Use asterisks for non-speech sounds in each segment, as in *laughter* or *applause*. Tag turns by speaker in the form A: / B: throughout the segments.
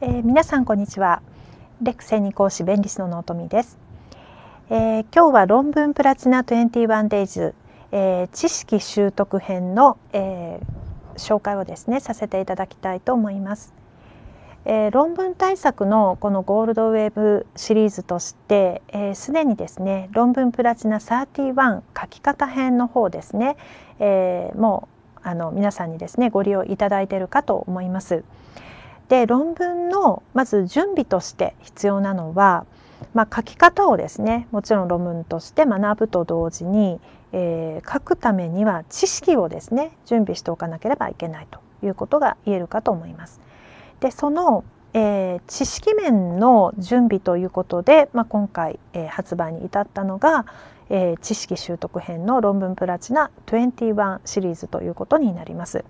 A: えー、皆さんこんにちはレクセニ講師弁理士の納富です、えー、今日は論文プラチナ21 days、えー、知識習得編の、えー、紹介をですねさせていただきたいと思います、えー、論文対策のこのゴールドウェーブシリーズとしてすで、えー、にですね論文プラチナ31書き方編の方ですね、えー、もうあの皆さんにですねご利用いただいているかと思います。で論文のまず準備として必要なのは、まあ、書き方をですねもちろん論文として学ぶと同時に、えー、書くためには知識をですね準備しておかなければいけないということが言えるかと思います。でその、えー、知識面の準備ということで、まあ、今回、えー、発売に至ったのが、え知識習得編の論文プラチナ21シリーズということになります。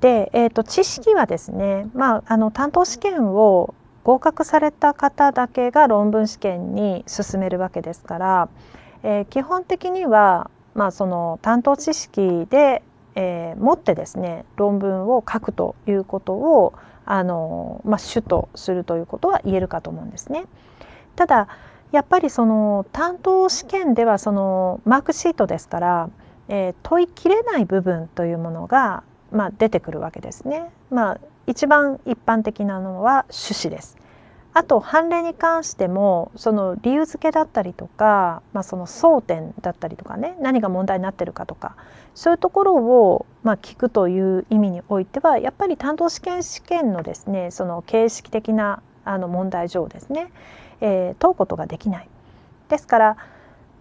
A: で、えーと、知識はですね、まあ、あの担当試験を合格された方だけが論文試験に進めるわけですから、えー、基本的には、まあ、その担当知識で、えー、持ってですね論文を書くということをあの、まあ、主とするということは言えるかと思うんですね。ただやっぱりその担当試験ではそのマークシートですから、えー、問いきれない部分というものがまあ、出てくるわけですね。まあ、一番一般的なのは種子です。あと判例に関してもその理由付けだったりとか、まあ、その争点だったりとかね何が問題になってるかとかそういうところをまあ聞くという意味においてはやっぱり担当試験試験のですねその形式的なあの問題上ですね、えー、問うことができない。ですから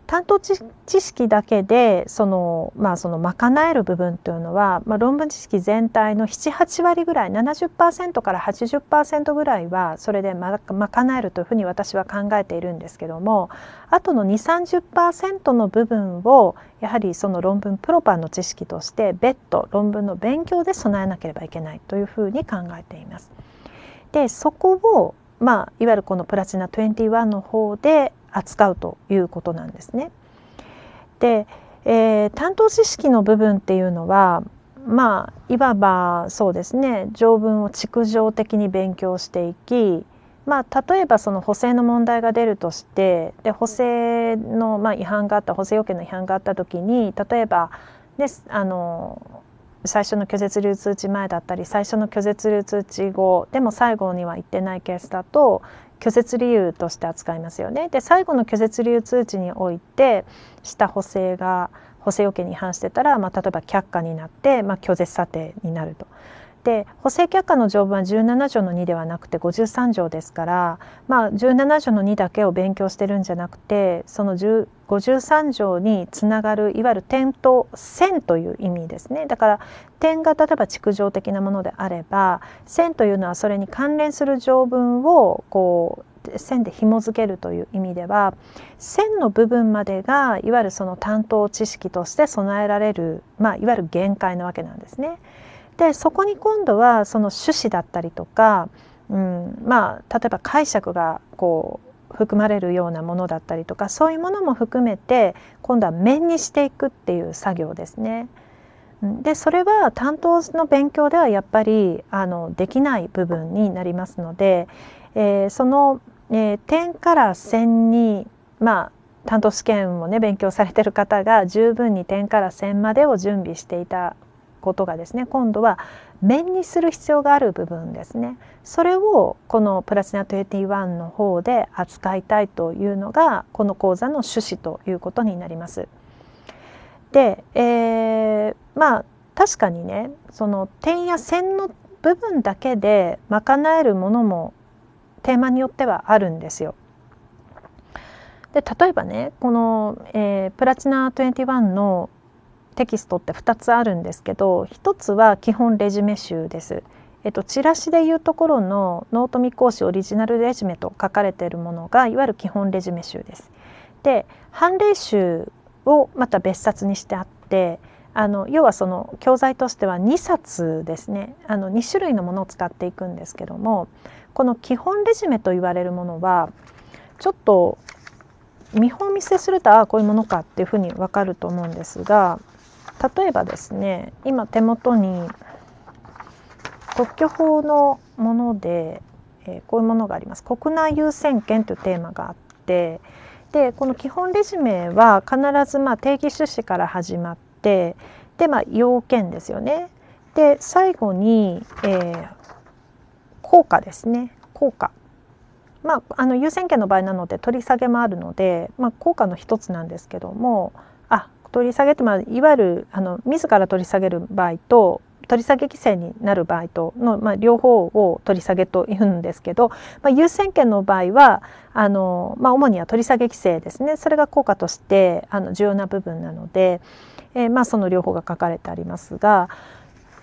A: 担当知識だけでその、まあ、その賄える部分というのは、まあ、論文知識全体の78割ぐらい70%から80%ぐらいはそれで賄、ま賄えるというふうに私は考えているんですけどもあとの2 3 0の部分をやはりその論文プロパンの知識として別途論文の勉強で備えなければいけないというふうに考えています。でそこをまあ、いわゆるこのプラチナ21の方で扱うということなんですね。で、えー、担当知識の部分っていうのはまあいわばそうですね条文を築条的に勉強していき、まあ、例えばその補正の問題が出るとしてで補正の、まあ、違反があった補正要件の違反があった時に例えば、あの最初の拒絶流通知前だったり最初の拒絶流通知後でも最後には行ってないケースだと拒絶理由として扱いますよね。で最後の拒絶理由通知においてした補正が補正要件に違反してたら、まあ、例えば却下になって、まあ、拒絶査定になると。で補正却下の条文は17条の2ではなくて53条ですから、まあ、17条の2だけを勉強してるんじゃなくてその53条につながるいわゆる点と線という意味ですねだから点が例えば築城的なものであれば線というのはそれに関連する条文をこう線で紐付けるという意味では線の部分までがいわゆるその担当知識として備えられる、まあ、いわゆる限界なわけなんですね。でそこに今度はその趣旨だったりとか、うん、まあ例えば解釈がこう含まれるようなものだったりとかそういうものも含めて今度は面にしていくっていう作業ですね。でそれは担当の勉強ではやっぱりあのできない部分になりますので、えー、その、えー、点から線に、まあ、担当試験をね勉強されてる方が十分に点から線までを準備していたことがですね今度は面にする必要がある部分ですねそれをこのプラチナ21の方で扱いたいというのがこの講座の趣旨ということになります。で、えー、まあ確かにねその点や線の部分だけで賄えるものもテーマによってはあるんですよ。で例えばねこの、えー、プラチナ21のテキストって2つあるんですけど1つは基本レジュメ集です。えっと、チラシでいうところの納富講師オリジナルレジュメと書かれているものがいわゆる基本レジュメ集です。で判例集をまた別冊にしてあってあの要はその教材としては2冊ですねあの2種類のものを使っていくんですけどもこの基本レジュメと言われるものはちょっと見本見せするとああこういうものかっていうふうに分かると思うんですが例えばですね今手元に特許法のもので、えこういうものがあります国内優先権というテーマがあってでこの基本レジュメは必ずま定義趣旨から始まってで、まあ、要件ですよね。で最後に、えー、効果ですね効果。まあ、あの優先権の場合なので取り下げもあるので、まあ、効果の一つなんですけども、取り下げて、まあ、いわゆるあの自ら取り下げる場合と取り下げ規制になる場合との、まあ、両方を取り下げというんですけど、まあ、優先権の場合はあの、まあ、主には取り下げ規制ですねそれが効果としてあの重要な部分なので、えー、まあ、その両方が書かれてありますが、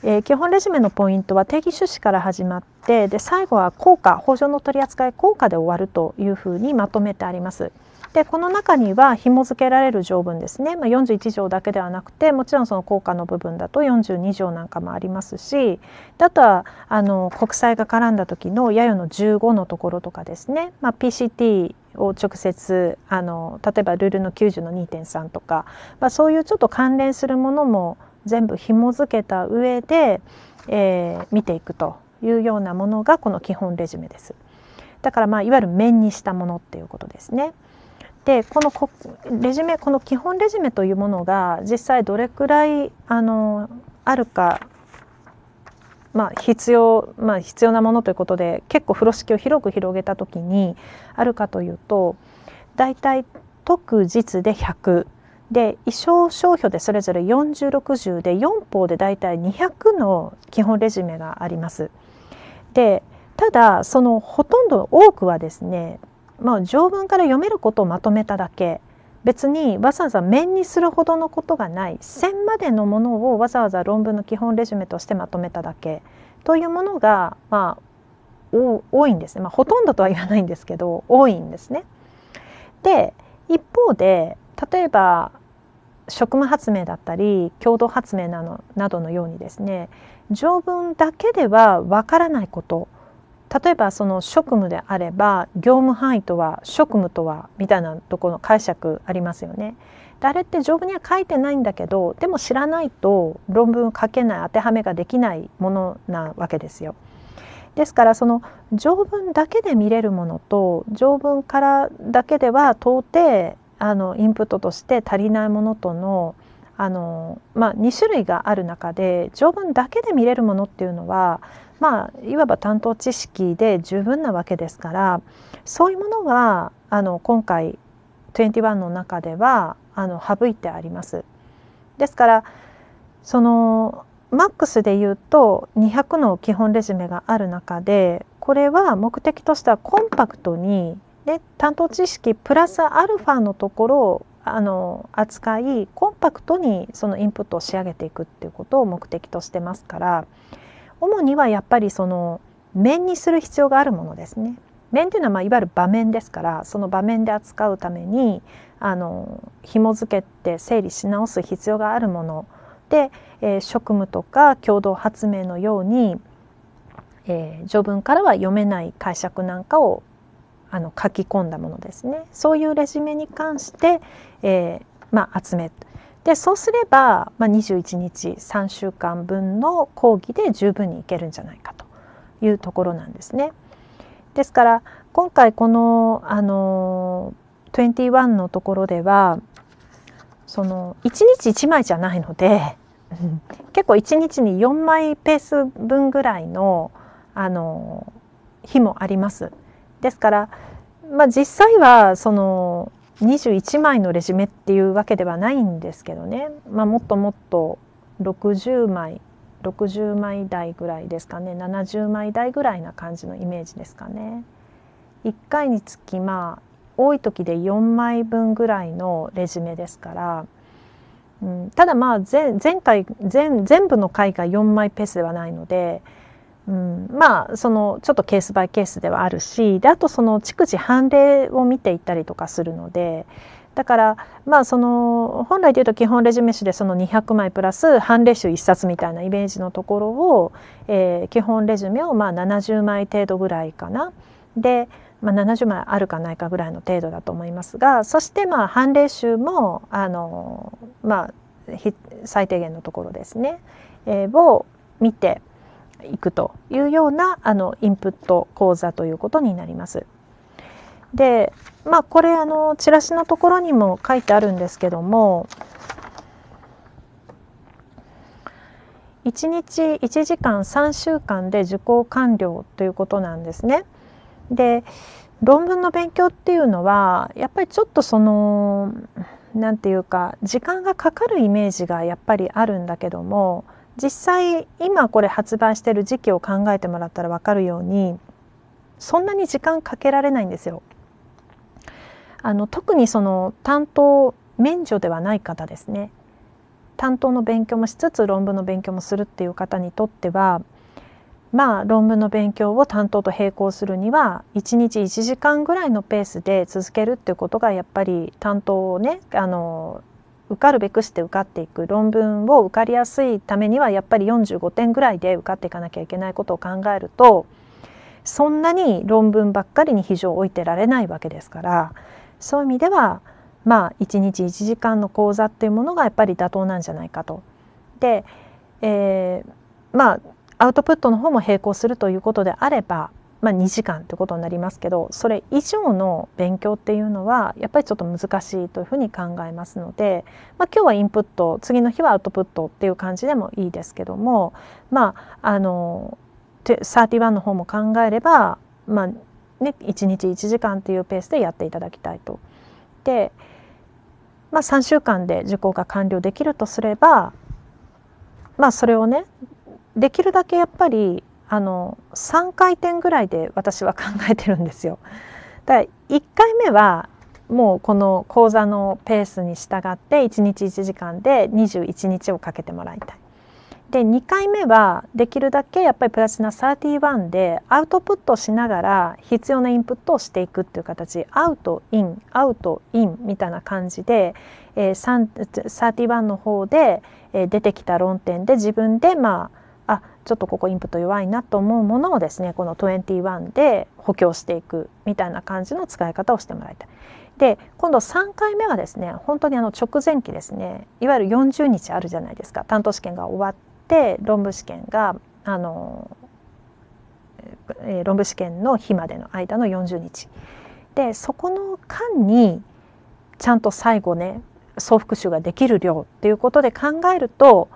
A: えー、基本レジュメのポイントは定義趣旨から始まってで最後は効果法上の取り扱い効果で終わるというふうにまとめてあります。でこの中には紐付けられる条文ですね、まあ、41条だけではなくてもちろんその効果の部分だと42条なんかもありますしあとはあの国債が絡んだ時のやよの15のところとかですね、まあ、PCT を直接あの例えばルールの90の2.3とか、まあ、そういうちょっと関連するものも全部紐付けた上で、えー、見ていくというようなものがこの基本レジュメです。だからまあいわゆる面にしたものっていうことですね。でこのこレジュメこの基本レジュメというものが実際どれくらいあのあるか、まあ、必要、まあ、必要なものということで結構風呂敷を広く広げた時にあるかというと大体特実で100で衣装商標でそれぞれ4060で4法で大体200の基本レジュメがあります。でただそのほとんど多くはですねまあ、条文から読めることをまとめただけ別にわざわざ面にするほどのことがない線までのものをわざわざ論文の基本レジュメとしてまとめただけというものが、まあ、多いんですね、まあ、ほとんどとは言わないんですけど多いんですね。で一方で例えば職務発明だったり共同発明などのようにですね条文だけではわからないこと例えばその職務であれば業務範囲とは職務とはみたいなとこの解釈ありますよね。であれって条文には書いてないんだけどでも知らないと論文を書けない当てはめができないものなわけですよ。ですからその条文だけで見れるものと条文からだけでは到底あのインプットとして足りないものとのあの、まあ、2種類がある中で条文だけで見れるものっていうのはまあ、いわば担当知識で十分なわけですからそういうものはあの今回21の中ではあの省いてあります。ですからそのマックスで言うと200の基本レジュメがある中でこれは目的としてはコンパクトに、ね、担当知識プラスアルファのところをあの扱いコンパクトにそのインプットを仕上げていくっていうことを目的としてますから主にはやっぱりその面にする必要があるものですね。面というのはまあいわゆる場面ですからその場面で扱うためにあの紐付けて整理し直す必要があるもので、えー、職務とか共同発明のように、えー、序文からは読めない解釈なんかをあの書き込んだものですね。そういうレジュメに関して、えーまあ、集めでそうすれば、まあ、21日3週間分の講義で十分にいけるんじゃないかというところなんですね。ですから今回このあの21のところではその1日1枚じゃないので *laughs* 結構1日に4枚ペース分ぐらいのあの日もあります。ですから、まあ、実際はその21枚のレジュメっていうわけではないんですけどね、まあ、もっともっと60枚60枚台ぐらいですかね70枚台ぐらいな感じのイメージですかね。1回につきまあ多い時で4枚分ぐらいのレジュメですから、うん、ただまあ前前回前全部の回が4枚ペースではないのでうん、まあそのちょっとケースバイケースではあるしであとその逐次判例を見ていったりとかするのでだからまあその本来でいうと基本レジュメ誌でその200枚プラス判例集1冊みたいなイメージのところを、えー、基本レジュメをまあ70枚程度ぐらいかな。でまあ、70枚あるかないかぐらいの程度だと思いますがそしてまあ判例集もあの、まあ、最低限のところですね、えー、を見ていくというようなあのインプット講座ということになります。でまあこれあのチラシのところにも書いてあるんですけども1日1時間3週間で受講完了ということなんですね。で論文の勉強っていうのはやっぱりちょっとその何て言うか時間がかかるイメージがやっぱりあるんだけども実際今これ発売してる時期を考えてもらったら分かるようにそんなに時間かけられないんですよ。あの特にその担当免除ではない方ですね担当の勉強もしつつ論文の勉強もするっていう方にとってはまあ論文の勉強を担当と並行するには1日1時間ぐらいのペースで続けるっていうことがやっぱり担当をねあの受かるべくして受かっていく論文を受かりやすいためにはやっぱり45点ぐらいで受かっていかなきゃいけないことを考えるとそんなに論文ばっかりに非常を置いてられないわけですからそういう意味ではまあ1日1時間の講座っていうものがやっぱり妥当なんじゃないかと。で、えー、まあアウトプットの方も並行するということであればまあ、2時間ってことになりますけどそれ以上の勉強っていうのはやっぱりちょっと難しいというふうに考えますので、まあ、今日はインプット次の日はアウトプットっていう感じでもいいですけどもまああの31の方も考えれば、まあね、1日1時間っていうペースでやっていただきたいと。で、まあ、3週間で受講が完了できるとすれば、まあ、それをねできるだけやっぱりあの3回転ぐらいで私は考えてるんですよ。だ1回目はもうこの講座のペースに従って1日1時間で21日をかけてもらいたい。で2回目はできるだけやっぱりプラチナ31でアウトプットしながら必要なインプットをしていくっていう形アウトインアウトインみたいな感じで、えー、31の方で、え出てきた論点で自分でまああちょっとここインプット弱いなと思うものをですねこの21で補強していくみたいな感じの使い方をしてもらいたい。で今度3回目はですね本当にあの直前期ですねいわゆる40日あるじゃないですか担当試験が終わって論文試験があの、えー、論文試験の日までの間の40日でそこの間にちゃんと最後ね総復習ができる量っていうことで考えると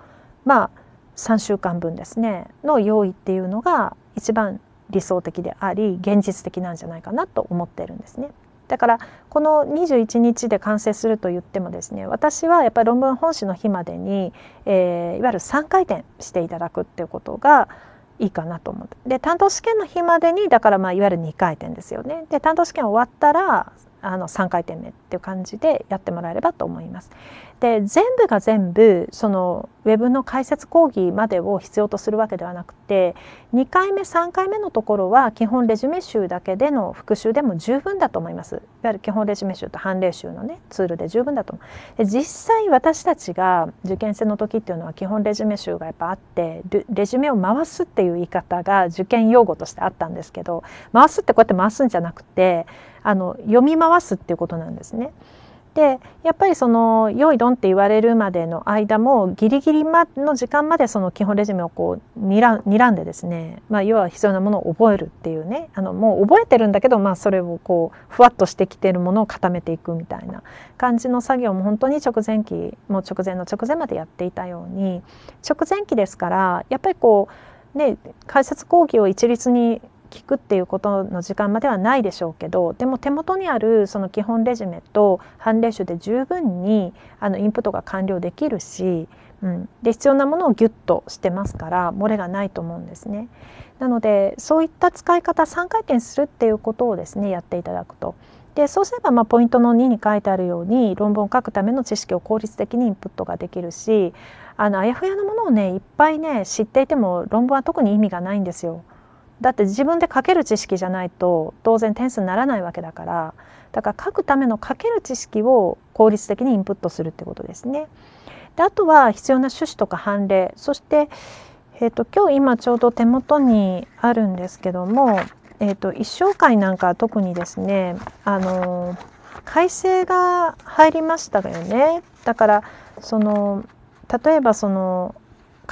A: まあ3週間分ですねの用意っていうのが一番理想的であり現実的なんじゃないかなと思ってるんですね。だからこの21日で完成すると言ってもですね私はやっぱり論文本誌の日までに、えー、いわゆる3回転していただくっていうことがいいかなと思ってで担当試験の日までにだからまあいわゆる2回転ですよね。で担当試験終わったらあの3回転目っていう感じでやってもらえればと思います。で全部が全部そのウェブの解説講義までを必要とするわけではなくて2回目3回目のところは基本レジュメ集だけでの復習でも十分だと思います。いわゆる基本レジュメ集と判例集のねツールで十分だと思う。で実際私たちが受験生の時っていうのは基本レジュメ集がやっぱあってレジュメを回すっていう言い方が受験用語としてあったんですけど回すってこうやって回すんじゃなくてあの読み回すっていうことなんですね。でやっぱりその「よいどん」って言われるまでの間もギリギリまの時間までその基本レジュメをこうにらんでですね、まあ、要は必要なものを覚えるっていうねあのもう覚えてるんだけど、まあ、それをこうふわっとしてきてるものを固めていくみたいな感じの作業も本当に直前期もう直前の直前までやっていたように直前期ですからやっぱりこうね解説講義を一律に聞くっていうことの時間まではないでしょうけどでも手元にあるその基本レジュメと判例集で十分にあのインプットが完了できるし、うん、で必要なものをギュッとしてますから漏れがないと思うんですね。なのでそういった使い方3回転するっていうことをですねやっていただくと。でそうすればまあポイントの2に書いてあるように論文を書くための知識を効率的にインプットができるしあのあやふやなものをねいっぱいね知っていても論文は特に意味がないんですよ。だって自分で書ける知識じゃないと当然点数にならないわけだからだから書くための書ける知識を効率的にインプットするってことですね。であとは必要な趣旨とか判例そして、えーと、今日今ちょうど手元にあるんですけども、えーと、と一生会なんか特にですねあの改正が入りましたよね。だからその例えばその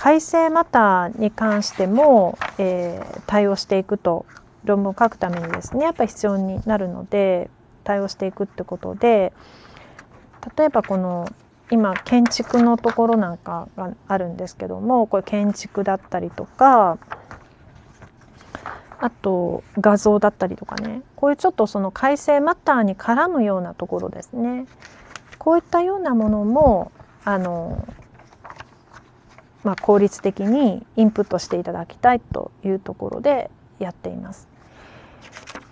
A: 改正マターに関しても、えー、対応していくと論文を書くためにですねやっぱり必要になるので対応していくってことで例えばこの今建築のところなんかがあるんですけどもこれ建築だったりとかあと画像だったりとかねこういうちょっとその改正マターに絡むようなところですねこういったようなものもあのまあ、効率的にインプットしていただきたいというところでやっています。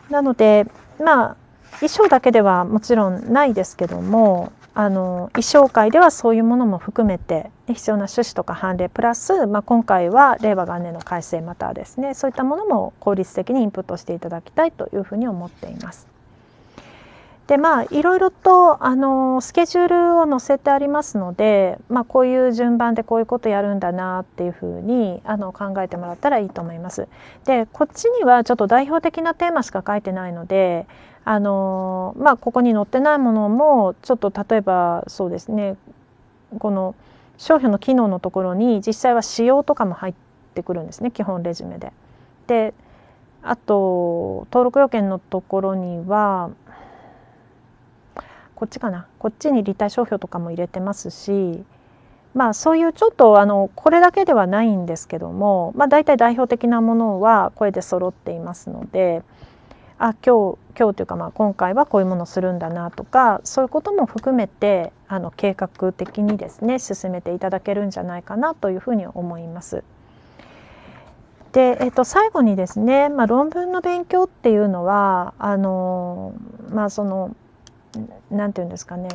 A: なのでまあ衣装だけではもちろんないですけどもあの衣装界ではそういうものも含めて必要な趣旨とか判例プラス、まあ、今回は令和元年の改正またですねそういったものも効率的にインプットしていただきたいというふうに思っています。でまあいろいろとあのスケジュールを載せてありますので、まあ、こういう順番でこういうことやるんだなっていうふうにあの考えてもらったらいいと思います。でこっちにはちょっと代表的なテーマしか書いてないのであの、まあ、ここに載ってないものもちょっと例えばそうですねこの商標の機能のところに実際は仕様とかも入ってくるんですね基本レジュメで。であと登録要件のところにはこっちかなこっちに立体商標とかも入れてますしまあそういうちょっとあのこれだけではないんですけども、まあ、大体代表的なものは声で揃っていますのであ今日今日というかまあ今回はこういうものするんだなとかそういうことも含めてあの計画的にですね進めていただけるんじゃないかなというふうに思います。で、えっと、最後にですね、まあ、論文の勉強っていうのはあの、まあ、その何て言うんですかね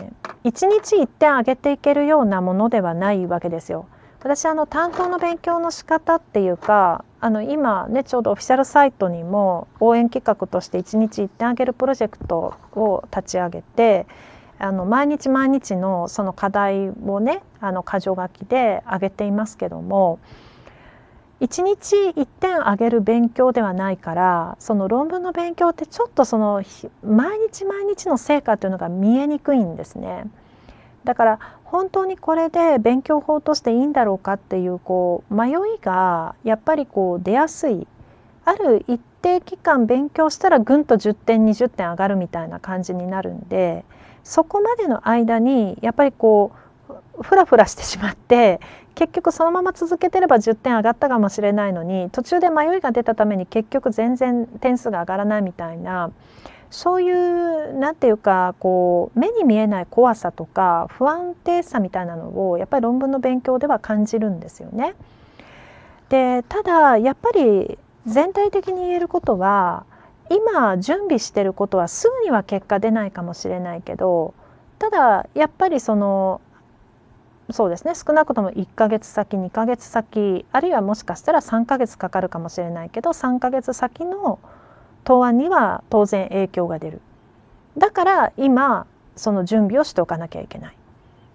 A: 1日一点上げていけるようなものではないわけですよ。私あの担当の勉強の仕方っていうかあの今ねちょうどオフィシャルサイトにも応援企画として1日1点あげるプロジェクトを立ち上げてあの毎日毎日のその課題をねあの箇条書きで上げていますけども1日1点上げる勉強ではないからその論文の勉強ってちょっとその毎日毎日の成果というのが見えにくいんですね。だから本当にこれで勉強法としていいんだろうかっていうこう迷いがやっぱりこう出やすいある一定期間勉強したらぐんと10点20点上がるみたいな感じになるんでそこまでの間にやっぱりこうふらふらしてしまって結局そのまま続けてれば10点上がったかもしれないのに途中で迷いが出たために結局全然点数が上がらないみたいなそういう何て言うかこう目に見えない怖さとか不安定さみたいなのをやっぱり論文の勉強では感じるんですよね。でただやっぱり全体的に言えることは今準備してることはすぐには結果出ないかもしれないけどただやっぱりそのそうですね少なくとも1ヶ月先2ヶ月先あるいはもしかしたら3ヶ月かかるかもしれないけど3ヶ月先の答案には当然影響が出るだから今その準備をしておかなきゃいけない。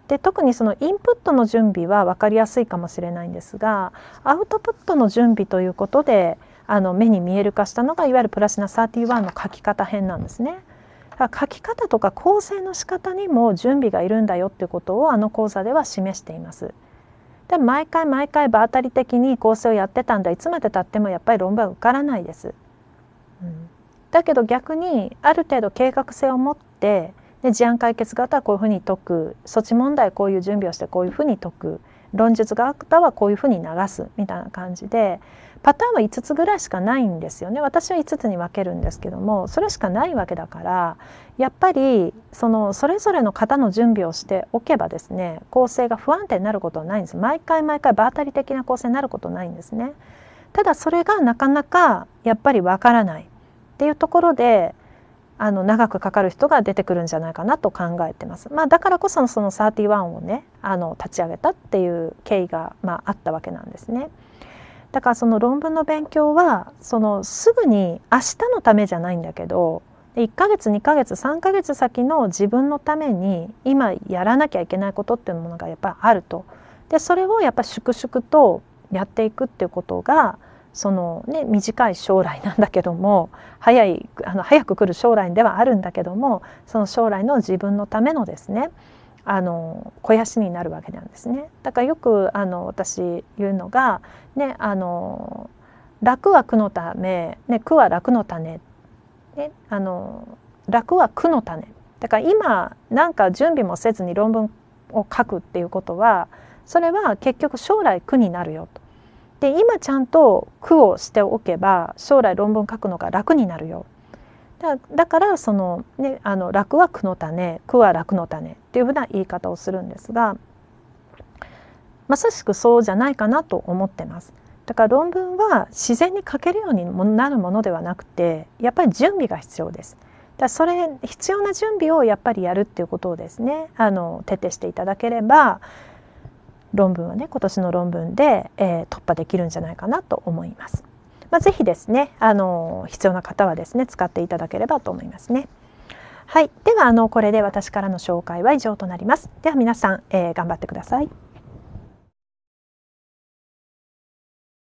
A: で特にそのインプットの準備は分かりやすいかもしれないんですがアウトプットの準備ということであの目に見える化したのがいわゆるプラチナ31の書き方編なんですね。書き方とか構成の仕方にも準備がいるんだよっていうことをあの講座では示しています。で毎回毎回場当たり的に構成をやってたんだいつまでたってもやっぱり論文は受からないです。うん、だけど逆にある程度計画性を持ってで事案解決型はこういうふうに解く措置問題こういう準備をしてこういうふうに解く論述型はこういうふうに流すみたいな感じでパターンは5つぐらいしかないんですよね私は5つに分けるんですけどもそれしかないわけだからやっぱりそのそれぞれの方の準備をしておけばですね構成が不安定になることはないんです毎回毎回場当たり的な構成になることないんですね。ただそれがなかなかやっぱりわからないっていうところであの長くかかる人が出てくるんじゃないかなと考えてます。まあ、だからこそその31をねあの立ち上げたっていう経緯が、まあ、あったわけなんですね。だからその論文の勉強はそのすぐに明日のためじゃないんだけど1ヶ月2ヶ月3ヶ月先の自分のために今やらなきゃいけないことっていうものがやっぱりあると。でそれをやっぱ粛々とやっていくっていうことがそのね短い将来なんだけども早いあの早く来る将来ではあるんだけどもその将来の自分のためのですねあの肥やしになるわけなんですね。だからよくあの私言うのがねあの楽は苦のため、ね、苦は楽の種、ね、あの楽は苦の種だから今なんか準備もせずに論文を書くっていうことはそれは結局将来苦になるよと。で今ちゃんと苦をしておけば将来論文書くのが楽になるよだだからその、ね、あの楽は苦の種苦は楽の種っていうふうな言い方をするんですがまさしくそうじゃないかなと思ってます。だから論文は自然に書けるようになるものではなくてやっぱり準備が必要です。だそれ必要な準備をやっぱりやるっていうことをですねあの徹底していただければ論文はね今年の論文で、えー、突破できるんじゃないかなと思います。まあ、ぜひですねあの必要な方はですね使っていただければと思いますね。はい、ではあのこれで私からの紹介は以上となります。では皆さん、えー、頑張ってください。